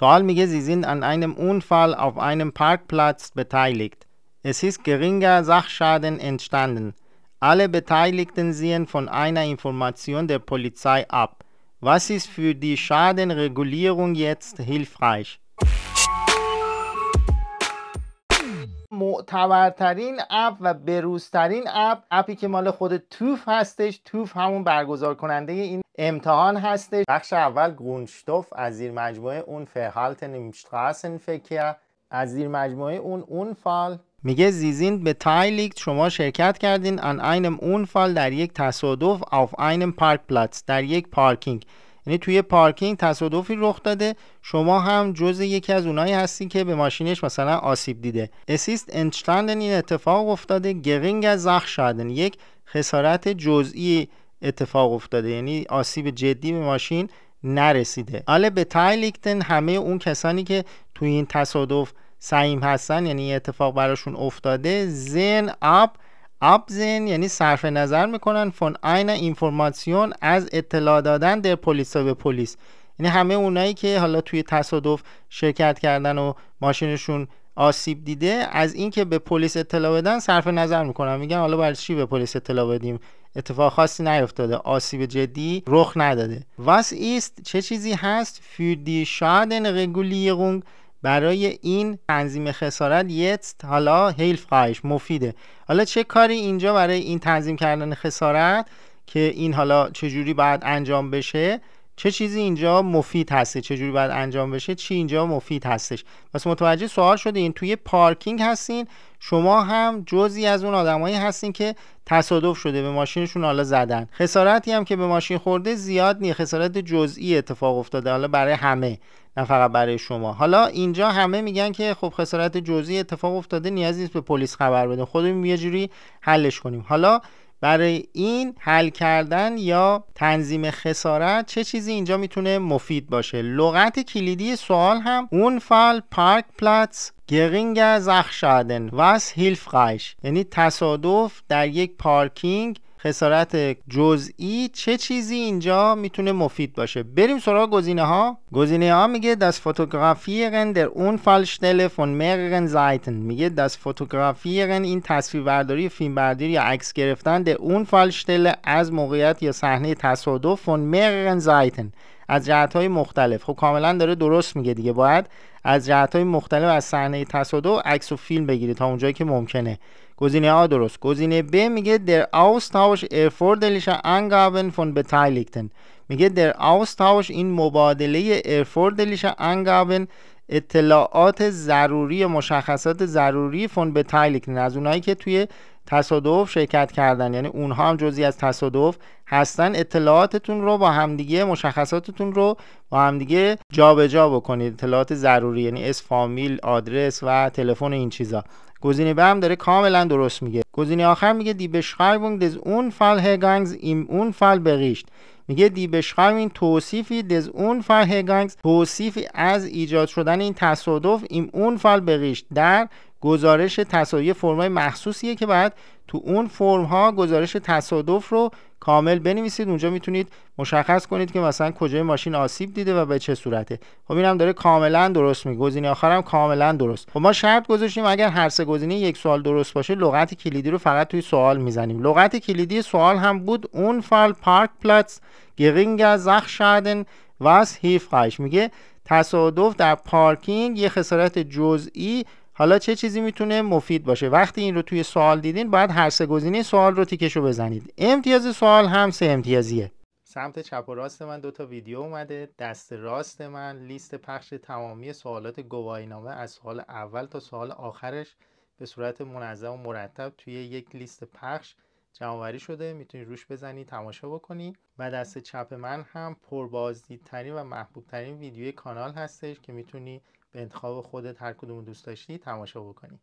Vor Solmige, sie sind an einem Unfall auf einem Parkplatz beteiligt. Es ist geringer Sachschaden entstanden. Alle Beteiligten sehen von einer Information der Polizei ab. Was ist für die Schadenregulierung jetzt hilfreich? معتبرترین اپ و بروزترین اپ اپی که مال خود توف هستش توف همون برگزار کننده این امتحان هستش بخش اول گونشتوف از زیر مجموعه اون فهالت نیمشتراسن فکر از زیر مجموعه اون اون فال میگه زیزین به تایلیک شما شرکت کردین ان اینم اون فال در یک تصادف آف اینم پارک پلاتس در یک پارکینگ یعنی توی پارکینگ تصادفی رخ داده شما هم جز یکی از اونایی هستی که به ماشینش مثلا آسیب دیده اسیست انشتندن این اتفاق افتاده گرینگ از زخ شدن یک خسارت جزئی اتفاق افتاده یعنی آسیب جدی به ماشین نرسیده حالا به تایلیکتن همه اون کسانی که توی این تصادف سعیم هستن یعنی اتفاق براشون افتاده زن اپ ابزن یعنی صرف نظر میکنن فون این اینفورماسیون از اطلاع دادن در پلیس به پلیس یعنی همه اونایی که حالا توی تصادف شرکت کردن و ماشینشون آسیب دیده از اینکه به پلیس اطلاع بدن صرف نظر میکنن میگن حالا برای چی به پلیس اطلاع بدیم اتفاق خاصی نیفتاده آسیب جدی رخ نداده واس ایست چه چیزی هست فیر دی شادن رگولیرونگ برای این تنظیم خسارت یتست حالا هیلف قایش مفیده حالا چه کاری اینجا برای این تنظیم کردن خسارت که این حالا چجوری باید انجام بشه چه چیزی اینجا مفید هستش چه جوری باید انجام بشه چی اینجا مفید هستش پس متوجه سوال شده این توی پارکینگ هستین شما هم جزی از اون آدمایی هستین که تصادف شده به ماشینشون حالا زدن خسارتی هم که به ماشین خورده زیاد نی خسارت جزئی اتفاق افتاده حالا برای همه نه فقط برای شما حالا اینجا همه میگن که خب خسارت جزئی اتفاق افتاده نیازی نیست به پلیس خبر بده خودمون یه جوری حلش کنیم حالا برای این حل کردن یا تنظیم خسارت چه چیزی اینجا میتونه مفید باشه لغت کلیدی سوال هم اون فال پارک پلاتس گرینگ زخشادن واس هیلفرایش یعنی تصادف در یک پارکینگ خسارت جزئی چه چیزی اینجا میتونه مفید باشه بریم سراغ گزینه ها گزینه ها میگه دست فوتوگرافیرن در اون فون فون mehreren میگه دست فوتوگرافیرن این تصویر برداری فیلم برداری یا عکس گرفتن در اون از موقعیت یا صحنه تصادف فون mehreren زایتن از جهت های مختلف خب کاملا داره درست میگه دیگه باید از جهت های مختلف از صحنه تصادف عکس و فیلم بگیری تا اونجایی که ممکنه گزینه A درست گزینه B میگه در Austausch erforderlicher Angaben von Beteiligten میگه در Austausch این مبادله erforderlicher Angaben اطلاعات ضروری مشخصات ضروری فون به از اونایی که توی تصادف شرکت کردن یعنی اونها هم جزی از تصادف هستن اطلاعاتتون رو با همدیگه مشخصاتتون رو با همدیگه جابجا بکنید اطلاعات ضروری یعنی اس فامیل آدرس و تلفن این چیزا گزینه به هم داره کاملا درست میگه گزینه آخر میگه دی دز اون فال هگانگز ایم اون فال بغیشت میگه دی توصیفی دز اون فال هگانگز توصیفی از ایجاد شدن این تصادف ایم اون فال بغیشت در گزارش یه فرمای مخصوصیه که باید تو اون فرم ها گزارش تصادف رو کامل بنویسید اونجا میتونید مشخص کنید که مثلا کجای ماشین آسیب دیده و به چه صورته خب اینم داره کاملا درست میگه گزینه آخرم کاملا درست خب ما شرط گذاشتیم اگر هر سه گزینه یک سوال درست باشه لغت کلیدی رو فقط توی سوال میزنیم لغت کلیدی سوال هم بود اون فال پارک پلاتس گرینگر شادن واس هیفرایش میگه تصادف در پارکینگ یه خسارت جزئی حالا چه چیزی میتونه مفید باشه وقتی این رو توی سوال دیدین باید هر سه گزینه سوال رو تیکشو بزنید امتیاز سوال هم سه امتیازیه سمت چپ و راست من دوتا ویدیو اومده دست راست من لیست پخش تمامی سوالات گواهینامه از سوال اول تا سوال آخرش به صورت منظم و مرتب توی یک لیست پخش جمعآوری شده میتونی روش بزنی تماشا بکنی و دست چپ من هم پربازدیدترین و محبوبترین ویدیوی کانال هستش که میتونی به انتخاب خودت هر کدوم دوست داشتی تماشا بکنی